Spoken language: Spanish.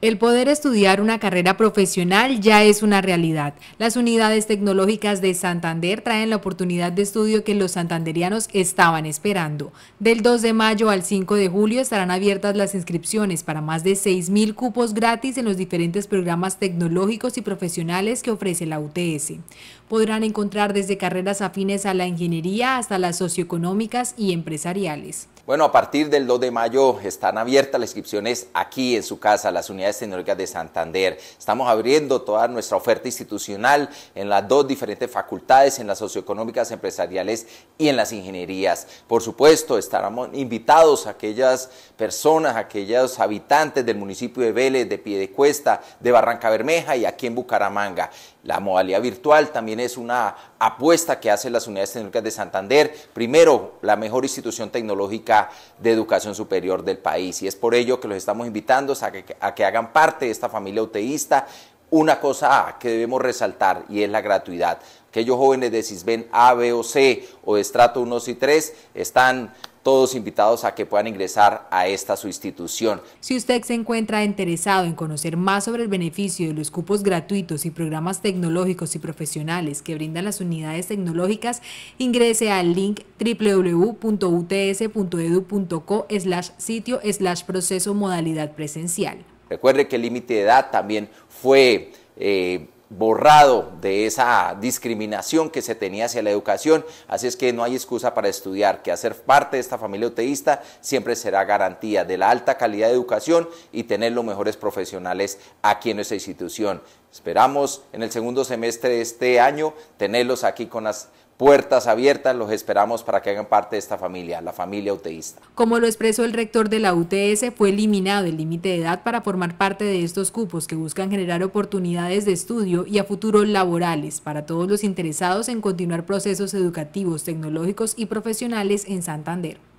El poder estudiar una carrera profesional ya es una realidad. Las unidades tecnológicas de Santander traen la oportunidad de estudio que los santanderianos estaban esperando. Del 2 de mayo al 5 de julio estarán abiertas las inscripciones para más de 6.000 cupos gratis en los diferentes programas tecnológicos y profesionales que ofrece la UTS. Podrán encontrar desde carreras afines a la ingeniería hasta las socioeconómicas y empresariales. Bueno, a partir del 2 de mayo están abiertas las inscripciones aquí en su casa, las unidades tecnológicas de Santander. Estamos abriendo toda nuestra oferta institucional en las dos diferentes facultades, en las socioeconómicas, empresariales y en las ingenierías. Por supuesto, estaremos invitados a aquellas personas, aquellos habitantes del municipio de Vélez, de Piedecuesta, de Barranca Bermeja y aquí en Bucaramanga. La modalidad virtual también es una apuesta que hacen las unidades tecnológicas de Santander. Primero, la mejor institución tecnológica de Educación Superior del país. Y es por ello que los estamos invitando a que, hagan parte de esta familia uteísta. Una cosa que debemos resaltar y es la gratuidad. Aquellos jóvenes de CISBEN A, B o C o estrato 1 y 3 están todos invitados a que puedan ingresar a esta su institución. Si usted se encuentra interesado en conocer más sobre el beneficio de los cupos gratuitos y programas tecnológicos y profesionales que brindan las unidades tecnológicas, ingrese al link www.uts.edu.co e slash sitio slash proceso modalidad presencial. Recuerde que el límite de edad también fue... Eh, borrado de esa discriminación que se tenía hacia la educación, así es que no hay excusa para estudiar, que hacer parte de esta familia uteísta siempre será garantía de la alta calidad de educación y tener los mejores profesionales aquí en nuestra institución. Esperamos en el segundo semestre de este año tenerlos aquí con las puertas abiertas, los esperamos para que hagan parte de esta familia, la familia UTEísta. Como lo expresó el rector de la UTS, fue eliminado el límite de edad para formar parte de estos cupos que buscan generar oportunidades de estudio y a futuro laborales para todos los interesados en continuar procesos educativos, tecnológicos y profesionales en Santander.